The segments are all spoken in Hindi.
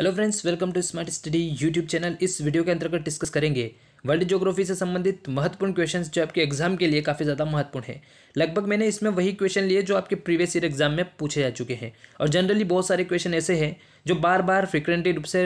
hello friends welcome to smart study YouTube channel इस वीडियो के अंतर्गत डिस्कस करेंगे वर्ल्ड जोग्राफी से संबंधित महत्वपूर्ण क्वेश्चंस जो आपके एग्जाम के लिए काफ़ी ज़्यादा महत्वपूर्ण है लगभग मैंने इसमें वही क्वेश्चन लिए जो आपके प्रीवियस ईयर एग्जाम में पूछे जा चुके हैं और जनरली बहुत सारे क्वेश्चन ऐसे हैं जो बार बार फ्रिक्वेंटली रूप से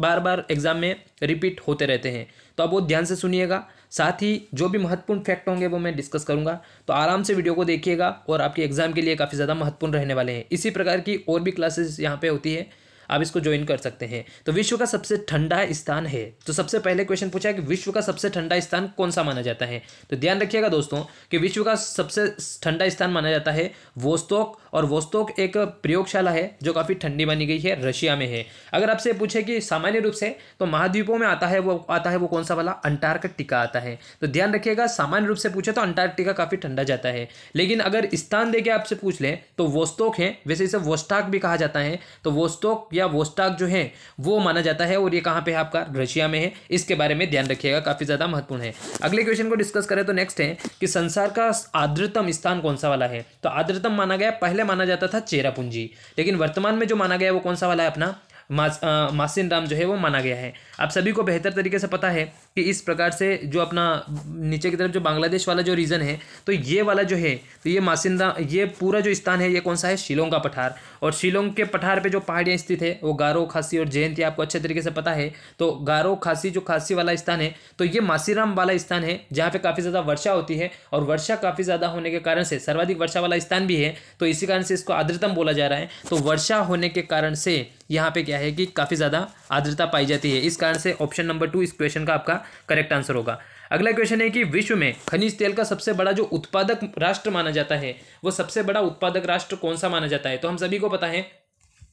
बार बार एग्जाम में रिपीट होते रहते हैं तो आप बहुत ध्यान से सुनिएगा साथ ही जो भी महत्वपूर्ण फैक्ट होंगे वो मैं डिस्कस करूंगा तो आराम से वीडियो को देखिएगा और आपके एग्जाम के लिए काफ़ी ज़्यादा महत्वपूर्ण रहने वाले हैं इसी प्रकार की और भी क्लासेस यहाँ पे होती है आप इसको ज्वाइन कर सकते हैं तो विश्व का सबसे ठंडा स्थान है तो सबसे पहले क्वेश्चन पूछा है कि विश्व का सबसे ठंडा स्थान कौन सा माना जाता है तो ध्यान रखिएगा दोस्तों कि विश्व का सबसे ठंडा स्थान माना जाता है वोस्तोक और वोस्तोक एक प्रयोगशाला है जो काफ़ी ठंडी मानी गई है रशिया में है अगर आपसे पूछे कि सामान्य रूप से तो महाद्वीपों में आता है वो आता है वो कौन सा वाला अंटार्कटिका आता है तो ध्यान रखिएगा सामान्य रूप से पूछे तो अंटार्कटिका काफ़ी ठंडा जाता है लेकिन अगर स्थान देके आपसे पूछ लें तो वोस्तोक है वैसे इसे वोस्टाक भी कहा जाता है तो वोस्तोक या या वोस्टाक जो है वो माना जाता है और ये कहाँ पे है आपका रशिया में है इसके बारे में ध्यान रखिएगा काफ़ी ज़्यादा महत्वपूर्ण है अगले क्वेश्चन को डिस्कस करें तो नेक्स्ट है कि संसार का आद्रतम स्थान कौन सा वाला है तो आद्रतम माना गया पहले माना जाता था चेरापूंजी लेकिन वर्तमान में जो माना गया वो कौन सा वाला है अपना मास, मासिन राम जो है वो माना गया है आप सभी को बेहतर तरीके से पता है कि इस प्रकार से जो अपना नीचे की तरफ जो बांग्लादेश वाला जो रीज़न है तो ये वाला जो है तो ये मासिंदा ये पूरा जो स्थान है ये कौन सा है शिलोंग का पठार और शिलोंग के पठार पे जो पहाड़ियाँ स्थित है वो गारो खासी और जयंती आपको अच्छे तरीके से पता है तो गारो खासी जो खासी वाला स्थान है तो ये मासीराम वाला स्थान है जहाँ पर काफ़ी ज़्यादा वर्षा होती है और वर्षा काफ़ी ज़्यादा होने के कारण से सर्वाधिक वर्षा वाला स्थान भी है तो इसी कारण से इसको आद्रतम बोला जा रहा है तो वर्षा होने के कारण से यहाँ पे क्या है कि काफ़ी ज़्यादा आर्द्रता पाई जाती है इस कारण से ऑप्शन नंबर टू इस क्वेश्चन का आपका करेक्ट आंसर होगा अगला क्वेश्चन है कि विश्व में खनिज तेल का सबसे बड़ा जो उत्पादक राष्ट्र माना जाता है वो सबसे बड़ा उत्पादक राष्ट्र कौन सा माना जाता है तो हम सभी को पता है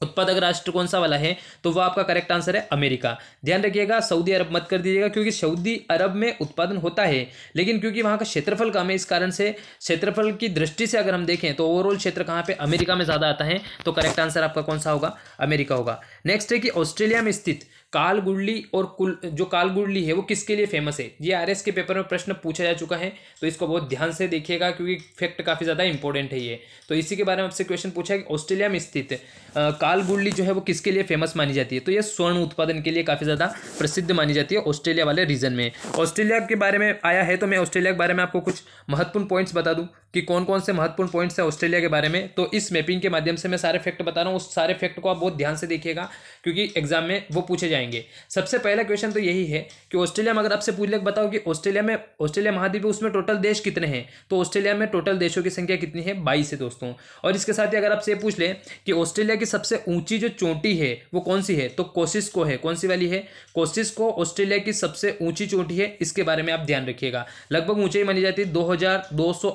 उत्पादक राष्ट्र कौन सा वाला है तो वो आपका करेक्ट आंसर है अमेरिका ध्यान रखिएगा सऊदी अरब मत कर दीजिएगा क्योंकि सऊदी अरब में उत्पादन होता है लेकिन क्योंकि वहाँ का क्षेत्रफल कम है इस कारण से क्षेत्रफल की दृष्टि से अगर हम देखें तो ओवरऑल क्षेत्र कहाँ पे अमेरिका में ज़्यादा आता है तो करेक्ट आंसर आपका कौन सा होगा अमेरिका होगा नेक्स्ट है कि ऑस्ट्रेलिया में स्थित कालगुडली और कुल जो कालगुडली है वो किसके लिए फेमस है ये आर के पेपर में प्रश्न पूछा जा चुका है तो इसको बहुत ध्यान से देखिएगा क्योंकि फैक्ट काफ़ी ज़्यादा इंपॉर्टेंट है ये तो इसी के बारे में आपसे क्वेश्चन पूछा है कि ऑस्ट्रेलिया में स्थित कालगुडली जो है वो किसके लिए फेमस मानी जाती है तो ये स्वर्ण उत्पादन के लिए काफ़ी ज़्यादा प्रसिद्ध मानी जाती है ऑस्ट्रेलिया वाले रीजन में ऑस्ट्रेलिया के बारे में आया है तो मैं ऑस्ट्रेलिया के बारे में आपको कुछ महत्वपूर्ण पॉइंट्स बता दूँ कि कौन कौन से महत्वपूर्ण पॉइंट्स हैं ऑस्ट्रेलिया के बारे में तो इस मैपिंग के माध्यम से मैं सारे फैक्ट बता रहा हूँ उस सारे फैक्ट को आप बहुत ध्यान से देखिएगा क्योंकि एग्जाम में वो पूछे जाए जाएंगे सबसे पहला क्वेश्चन तो यही है कि ऑस्ट्रेलिया में अगर आपसे पूछ ले बताओ कि ऑस्ट्रेलिया में ऑस्ट्रेलिया महाद्वीप उसमें टोटल देश कितने हैं तो ऑस्ट्रेलिया में टोटल देशों की संख्या कितनी है बाईस है दोस्तों और इसके साथ ही अगर आपसे पूछ लें कि ऑस्ट्रेलिया की सबसे ऊंची जो चोटी है वो कौन सी है तो कोशिस्को है कौन सी वाली है कोशिस्को ऑस्ट्रेलिया की सबसे ऊंची चोटी है इसके बारे में आप ध्यान रखिएगा लगभग ऊंचाई मानी जाती है दो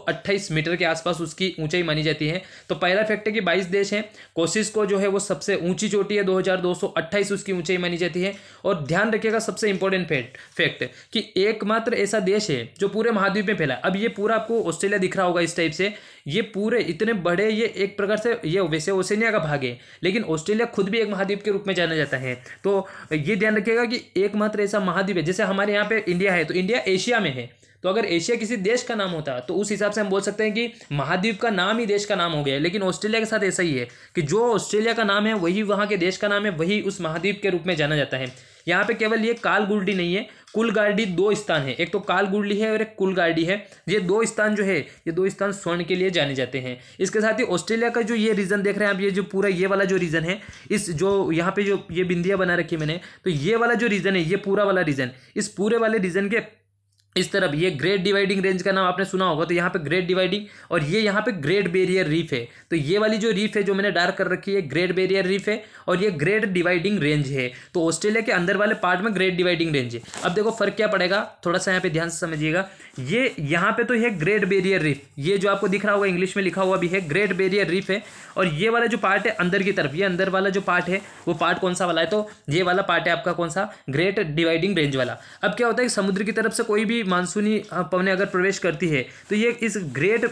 मीटर के आसपास उसकी ऊंचाई मानी जाती है तो पहला फैक्ट है कि बाईस देश है कोसिस्को जो है वो सबसे ऊंची चोटी है दो उसकी ऊंचाई मानी जाती है रहती है और ध्यान रखिएगा सबसे इंपॉर्टेंट फैक्ट फैक्ट कि एकमात्र ऐसा देश है जो पूरे महाद्वीप में फैला अब ये पूरा आपको ऑस्ट्रेलिया दिख रहा होगा इस टाइप से ये पूरे इतने बड़े ये एक प्रकार से ये वैसे ओसेनिया का भाग है लेकिन ऑस्ट्रेलिया खुद भी एक महाद्वीप के रूप में जाना जाता है तो ये ध्यान रखिएगा कि एकमात्र ऐसा महाद्वीप है जैसे हमारे यहाँ पे इंडिया है तो इंडिया एशिया में है तो अगर एशिया किसी देश का नाम होता तो उस हिसाब से हम बोल सकते हैं कि महाद्वीप का नाम ही देश का नाम हो गया लेकिन ऑस्ट्रेलिया के साथ ऐसा ही है कि जो ऑस्ट्रेलिया का नाम है वही वहाँ के देश का नाम है वही उस महाद्वीप के रूप में जाना जाता है यहाँ पे केवल ये कालगुर्डी नहीं है कुलगार्डी दो स्थान है एक तो कालगुर्डी है और एक कुलगार्डी है ये दो स्थान जो है ये दो स्थान स्वर्ण के लिए जाने जाते हैं इसके साथ ही ऑस्ट्रेलिया का जो ये रीजन देख रहे हैं आप ये जो पूरा ये वाला जो रीजन है इस जो यहाँ पे जो ये बिंदिया बना रखी मैंने तो ये वाला जो रीजन है ये पूरा वाला रीजन इस पूरे वाले रीजन के इस तरफ ये ग्रेट डिवाइडिंग रेंज का नाम आपने सुना होगा तो यहाँ पे ग्रेट डिवाइडिंग और ये यहाँ पे ग्रेट बेरियर रीफ है तो ये वाली जो रीफ है जो मैंने डार्क कर रखी है ग्रेट बेरियर रीफ है और ये ग्रेट डिवाइडिंग रेंज है तो ऑस्ट्रेलिया के अंदर वाले पार्ट में ग्रेट डिवाइडिंग रेंज है अब देखो फर्क क्या पड़ेगा थोड़ा सा यहाँ पे ध्यान से समझिएगा ये यहाँ पे तो है ग्रेट बेरियर रीफ ये जो आपको दिख रहा होगा इंग्लिश में लिखा हुआ भी है ग्रेट बेरियर रीफ है और ये वाला जो पार्ट है अंदर की तरफ ये अंदर वाला जो पार्ट है वो पार्ट कौन सा वाला है तो ये वाला पार्ट है आपका कौन सा ग्रेट डिवाइडिंग रेंज वाला अब क्या होता है समुद्र की तरफ से कोई भी मानसूनी पवने अगर प्रवेश करती है तो ये इस ग्रेट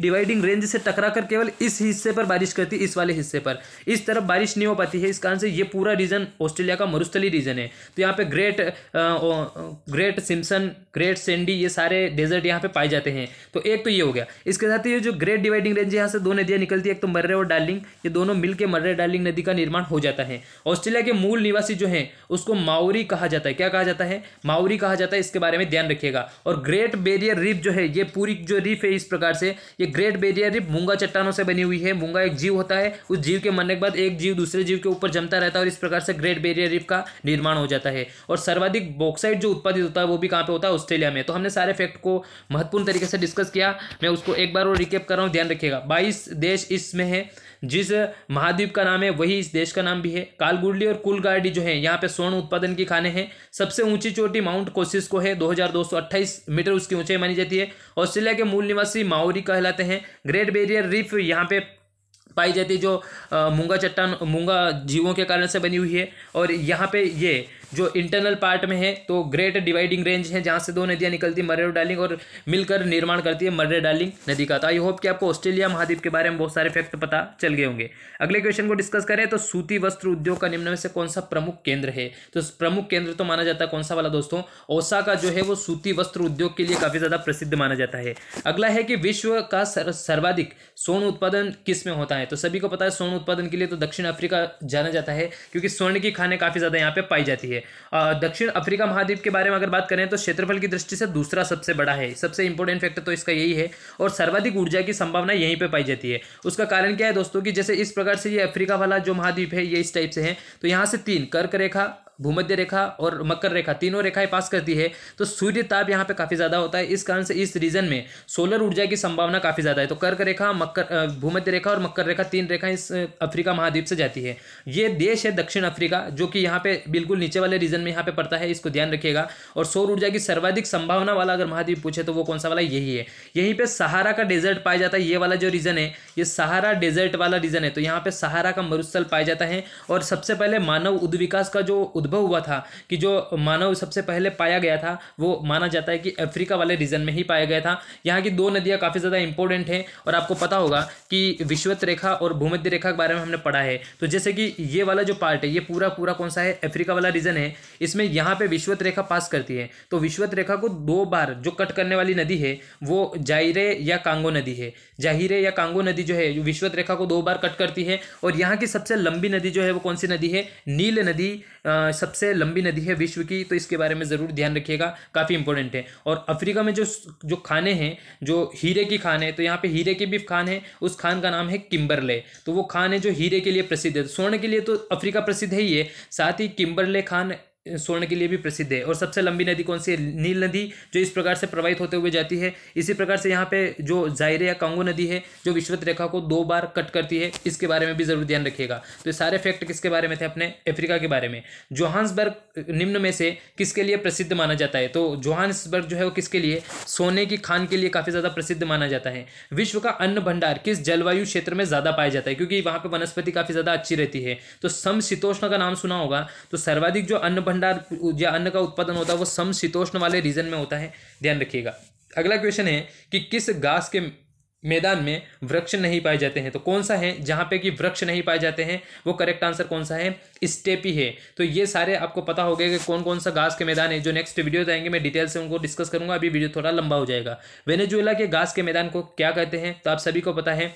डिवाइडिंग रेंज से टकरा कर केवल इस हिस्से पर बारिश करती है इस वाले हिस्से पर इस तरफ बारिश नहीं हो पाती है इस कारण से ये पूरा रीजन ऑस्ट्रेलिया का मरुस्थली रीजन है तो यहाँ पे great Great Simpson Great Sandy ये सारे डेजर्ट यहाँ पे पाए जाते हैं तो एक तो ये हो गया इसके साथ ये जो ग्रेट डिवाइडिंग रेंज यहाँ से दो नदियाँ निकलती है एक तो मर्रे और डार्लिंग ये दोनों मिलकर मर्रे डार्लिंग नदी का निर्माण हो जाता है ऑस्ट्रेलिया के मूल निवासी जो है उसको माओरी कहा जाता है क्या कहा जाता है माओरी कहा जाता है इसके बारे में ध्यान रखिएगा जाएगा और ग्रेट बेरियर रिफ जो है ये पूरी जो रिफ है इस प्रकार से ये ग्रेट बेरियर रिफ मूंगा चट्टानों से बनी हुई है मूंगा एक जीव होता है उस जीव के मरने के बाद एक जीव दूसरे जीव के ऊपर जमता रहता है और इस प्रकार से ग्रेट बेरियर रिफ का निर्माण हो जाता है और सर्वाधिक बॉक्साइड जो उत्पादित होता है वो भी कहाँ पर होता है ऑस्ट्रेलिया में तो हमने सारे फैक्ट को महत्वपूर्ण तरीके से डिस्कस किया मैं उसको एक बार और रिकेप कर रहा हूँ ध्यान रखिएगा बाईस देश इसमें है जिस महाद्वीप का नाम है वही इस देश का नाम भी है कालगुडली और कुलगाड़ी जो है यहाँ पे स्वर्ण उत्पादन की खाने हैं सबसे ऊंची चोटी माउंट कोसिस को है 2228 मीटर उसकी ऊंचाई मानी जाती है ऑस्ट्रेलिया के मूल निवासी माओरी कहलाते हैं ग्रेट बेरियर रीफ यहाँ पे पाई जाती है जो मूंगा चट्टान मूंगा जीवों के कारण से बनी हुई है और यहाँ पे ये जो इंटरनल पार्ट में है तो ग्रेट डिवाइडिंग रेंज है जहाँ से दो नदियाँ निकलती है मर्रे डालिंग और मिलकर निर्माण करती है मर्रे डालिंग नदी का तो आई होप कि आपको ऑस्ट्रेलिया महाद्वीप के बारे में बहुत सारे फैक्ट पता चल गए होंगे अगले क्वेश्चन को डिस्कस करें तो सूती वस्त्र उद्योग का निम्न में से कौन सा प्रमुख केंद्र है तो प्रमुख केंद्र तो माना जाता है कौन सा वाला दोस्तों ओसा का जो है वो सूती वस्त्र उद्योग के लिए काफ़ी ज़्यादा प्रसिद्ध माना जाता है अगला है कि विश्व का सर्वाधिक स्वर्ण उत्पादन किस में होता है तो सभी को पता है स्वर्ण उत्पादन के लिए तो दक्षिण अफ्रीका जाना जाता है क्योंकि स्वर्ण की खाने काफ़ी ज़्यादा यहाँ पर पाई जाती है चाहिए दक्षिण अफ्रीका महाद्वीप के बारे में अगर बात करें तो क्षेत्रफल की दृष्टि से दूसरा सबसे बड़ा है सबसे इंपॉर्टेंट फैक्टर तो इसका यही है और सर्वाधिक ऊर्जा की संभावना यहीं पर पाई जाती है उसका कारण क्या है दोस्तों की जैसे इस प्रकार से ये अफ्रीका वाला जो महाद्वीप है ये इस टाइप से है तो यहाँ से तीन कर्क रेखा भूमध्य रेखा और मकर रेखा तीनों रेखाएं पास करती है तो सूर्य ताप यहाँ पे काफ़ी ज़्यादा होता है इस कारण से इस रीजन में सोलर ऊर्जा की संभावना काफ़ी ज़्यादा है तो कर्क रेखा मकर भूमध्य रेखा और मकर रेखा तीन रेखा इस अफ्रीका महाद्वीप से जाती है ये देश है दक्षिण अफ्रीका जो कि यहाँ पे बिल्कुल नीचे वाले रीजन में यहाँ पे पड़ता है इसको ध्यान रखिएगा और सौर ऊर्जा की सर्वाधिक संभावना वाला अगर महाद्वीप पूछे तो वो कौन सा वाला यही है यहीं पर सहारा का डेजर्ट पाया जाता है ये वाला जो रीजन है ये सहारा डेजर्ट वाला रीजन है तो यहाँ पे सहारा का मरुस्थल पाया जाता है और सबसे पहले मानव उद्विकास का जो उद्भव हुआ था कि जो मानव सबसे पहले पाया गया था वो माना जाता है कि अफ्रीका वाले रीजन में ही पाया गया था यहाँ की दो नदियाँ काफ़ी ज़्यादा इंपॉर्टेंट हैं और आपको पता होगा कि विश्वत रेखा और भूमध्य रेखा के बारे में हमने पढ़ा है तो जैसे कि ये वाला जो पार्ट है ये पूरा पूरा कौन सा है अफ्रीका वाला रीजन है इसमें यहाँ पर विश्वत रेखा पास करती है तो विश्वत रेखा को दो बार जो कट करने वाली नदी है वो जाहिरे या कांगो नदी है जाहिरे या कांगो नदी जो है विश्वत रेखा को दो बार कट करती है और यहाँ की सबसे लंबी नदी जो है वो कौन सी नदी है नील नदी सबसे लंबी नदी है विश्व की तो इसके बारे में ज़रूर ध्यान रखिएगा काफ़ी इंपॉर्टेंट है और अफ्रीका में जो जो खाने हैं जो हीरे की खान है तो यहाँ पे हीरे की भी खान है उस खान का नाम है किम्बरले तो वो खान है जो हीरे के लिए प्रसिद्ध है तो स्वर्ण के लिए तो अफ्रीका प्रसिद्ध है ही है साथ ही किम्बरले खान स्वर्ण के लिए भी प्रसिद्ध है और सबसे लंबी नदी कौन सी है नील नदी जो इस प्रकार से प्रवाहित होते हुए जाती है इसी प्रकार से यहाँ पे जो जायरे या कांगो नदी है जो विश्वत रेखा को दो बार कट करती है इसके बारे में भी जरूर ध्यान रखिएगा तो सारे फैक्ट किसके बारे में थे अपने अफ्रीका के बारे में जोहान्सबर्ग निम्न में से किसके लिए प्रसिद्ध माना जाता है तो जोहान्सबर्ग जो है वो किसके लिए सोने की खान के लिए काफ़ी ज़्यादा प्रसिद्ध माना जाता है विश्व का अन्न भंडार किस जलवायु क्षेत्र में ज़्यादा पाया जाता है क्योंकि वहाँ पर वनस्पति काफ़ी ज़्यादा अच्छी रहती है तो समशीतोष्ण का नाम सुना होगा तो सर्वाधिक जो अन्न भंडार भंडार या अन्न का उत्पादन होता है वो समशीतोष्ण वाले रीजन में होता है ध्यान रखिएगा अगला क्वेश्चन है कि किस घास के मैदान में वृक्ष नहीं पाए जाते हैं तो कौन सा है जहाँ पे कि वृक्ष नहीं पाए जाते हैं वो करेक्ट आंसर कौन सा है स्टेपी है तो ये सारे आपको पता हो गया कि कौन कौन सा घास के मैदान है जो नेक्स्ट वीडियो आएंगे मैं डिटेल से उनको डिस्कस करूंगा अभी वीडियो थोड़ा लंबा हो जाएगा वेनेजुएला के घास के मैदान को क्या कहते हैं तो आप सभी को पता है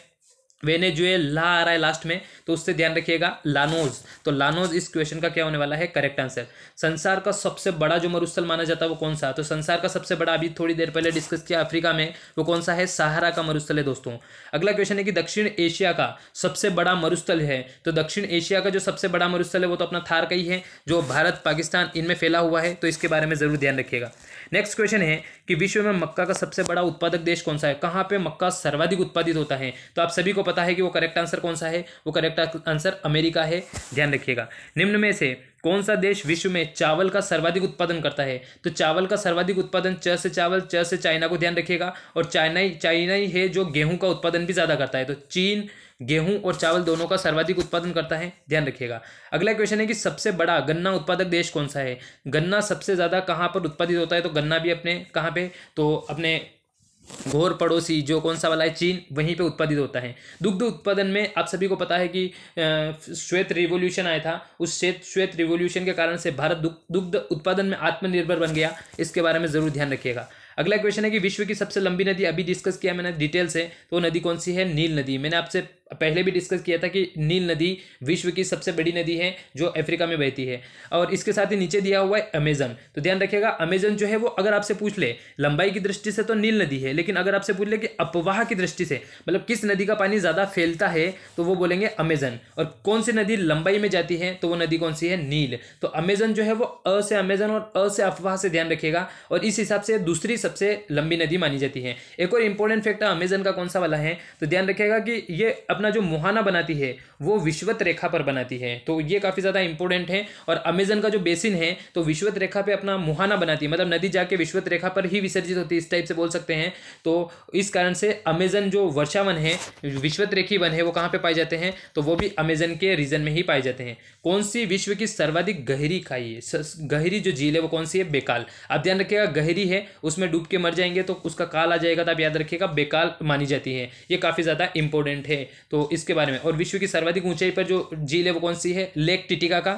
वेनेजुएला आ रहा है लास्ट में तो उससे ध्यान रखिएगा लानोज तो लानोज इस क्वेश्चन का क्या होने वाला है करेक्ट आंसर संसार का सबसे बड़ा जो मरुस्थल माना जाता है वो कौन सा तो संसार का सबसे बड़ा अभी थोड़ी देर पहले डिस्कस किया अफ्रीका में वो कौन सा है सहारा का मरुस्थल है दोस्तों अगला क्वेश्चन है कि दक्षिण एशिया का सबसे बड़ा मरुस्थल है तो दक्षिण एशिया का जो सबसे बड़ा मरुस्थल है वो तो अपना थार का ही है जो भारत पाकिस्तान इनमें फैला हुआ है तो इसके बारे में जरूर ध्यान रखिएगा नेक्स्ट क्वेश्चन है कि विश्व में मक्का का सबसे बड़ा उत्पादक देश कौन सा है कहाँ पे मक्का सर्वाधिक उत्पादित होता है तो आप सभी को पता है कि वो करेक्ट आंसर कौन सा है वो करेक्ट आंसर अमेरिका है ध्यान रखिएगा निम्न में से कौन सा देश विश्व में चावल का सर्वाधिक उत्पादन करता है तो चावल का सर्वाधिक उत्पादन च से चावल च से चाइना को ध्यान रखिएगा और चाइना चाइना ही है जो गेहूं का उत्पादन भी ज़्यादा करता है तो चीन गेहूं और चावल दोनों का सर्वाधिक उत्पादन करता है ध्यान रखिएगा अगला क्वेश्चन है कि सबसे बड़ा गन्ना उत्पादक देश कौन सा है गन्ना सबसे ज़्यादा कहाँ पर उत्पादित होता है तो गन्ना भी अपने कहाँ पे तो अपने घोर पड़ोसी जो कौन सा वाला है चीन वहीं पे उत्पादित होता है दुग्ध उत्पादन में आप सभी को पता है कि श्वेत रिवोल्यूशन आया था उस श्वेत श्वेत रिवोल्यूशन के कारण से भारत दुग्ध उत्पादन में आत्मनिर्भर बन गया इसके बारे में ज़रूर ध्यान रखिएगा अगला क्वेश्चन है कि विश्व की सबसे लंबी नदी अभी डिस्कस किया मैंने डिटेल से तो नदी कौन सी है नील नदी मैंने आपसे पहले भी डिस्कस किया था कि नील नदी विश्व की सबसे बड़ी नदी है जो अफ्रीका में बहती है और इसके साथ ही नीचे दिया हुआ है अमेजन तो ध्यान रखिएगा अमेजन जो है वो अगर आपसे पूछ ले लंबाई की दृष्टि से तो नील नदी है लेकिन अगर आपसे पूछ ले कि अपवाह की दृष्टि से मतलब किस नदी का पानी ज़्यादा फैलता है तो वो बोलेंगे अमेजन और कौन सी नदी लंबाई में जाती है तो वो नदी कौन सी है नील तो अमेजन जो है वो अ से अमेजन और अ से अफवाह से ध्यान रखिएगा और इस हिसाब से दूसरी सबसे लंबी नदी मानी जाती है एक और इंपॉर्टेंट फैक्ट अमेजन का कौन सा वाला है तो ध्यान रखिएगा कि ये अपने अपना जो मुहाना बनाती है वो विश्वत रेखा पर बनाती है तो ये काफ़ी ज़्यादा इंपॉर्टेंट है और अमेजन का जो बेसिन है तो विश्वत रेखा पे अपना मुहाना बनाती है मतलब नदी जाके विश्वत रेखा पर ही विसर्जित होती है इस टाइप से बोल सकते हैं तो इस कारण से अमेजन जो वर्षावन है विश्वत रेखी वन है वो कहाँ पर पाए जाते हैं तो वो भी अमेजन के रीजन में ही पाए जाते हैं कौन सी विश्व की सर्वाधिक गहरी खाई है गहरी जो झील है वो कौन सी है बेकाल आप ध्यान रखिएगा गहरी है उसमें डूब के मर जाएंगे तो उसका काल आ जाएगा तो आप याद रखिएगा बेकाल मानी जाती है ये काफ़ी ज़्यादा इंपॉर्टेंट है तो इसके बारे में और विश्व की सर्वाधिक ऊंचाई पर जो झील है वो कौन सी है लेक टिटिका का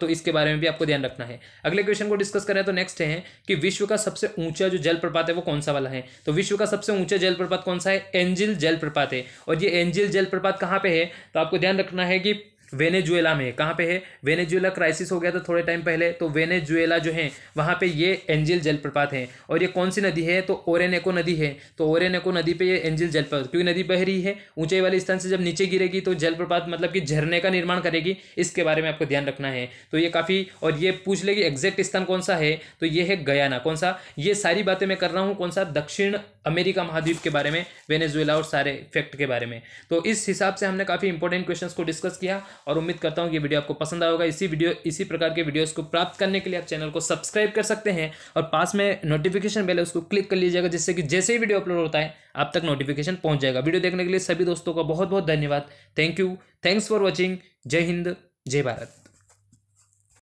तो इसके बारे में भी आपको ध्यान रखना है अगले क्वेश्चन को डिस्कस करें तो नेक्स्ट है कि विश्व का सबसे ऊंचा जो जलप्रपात है वो कौन सा वाला है तो विश्व का सबसे ऊंचा जलप्रपात कौन सा है एंजिल जलप्रपात है और ये एंजिल जलप्रपात कहाँ पे है तो आपको ध्यान रखना है कि वेनेजुएला में कहाँ पे है वेनेजुएला क्राइसिस हो गया था थोड़े टाइम पहले तो वेनेजुएला जो है वहाँ पे ये एंजिल जलप्रपात है और ये कौन सी नदी है तो ओरेनेको नदी है तो ओरेनेको नदी पे ये एंजिल जलप्रपात क्योंकि नदी बह रही है ऊंचाई वाले स्थान से जब नीचे गिरेगी तो जलप्रपात मतलब कि झरने का निर्माण करेगी इसके बारे में आपको ध्यान रखना है तो ये काफ़ी और ये पूछ लेगी एग्जैक्ट स्थान कौन सा है तो ये है गयाना कौन सा ये सारी बातें मैं कर रहा हूँ कौन सा दक्षिण अमेरिका महाद्वीप के बारे में वेनेजुएला और सारे फैक्ट के बारे में तो इस हिसाब से हमने काफ़ी इंपॉर्टेंट क्वेश्चन को डिस्कस किया और उम्मीद करता हूँ कि वीडियो आपको पसंद आएगा इसी वीडियो इसी प्रकार के वीडियोज़ को प्राप्त करने के लिए आप चैनल को सब्सक्राइब कर सकते हैं और पास में नोटिफिकेशन बेल है उसको क्लिक कर लीजिएगा जिससे कि जैसे ही वीडियो अपलोड होता है आप तक नोटिफिकेशन पहुँच जाएगा वीडियो देखने के लिए सभी दोस्तों का बहुत बहुत धन्यवाद thank you thanks for watching जय हिंद जय भारत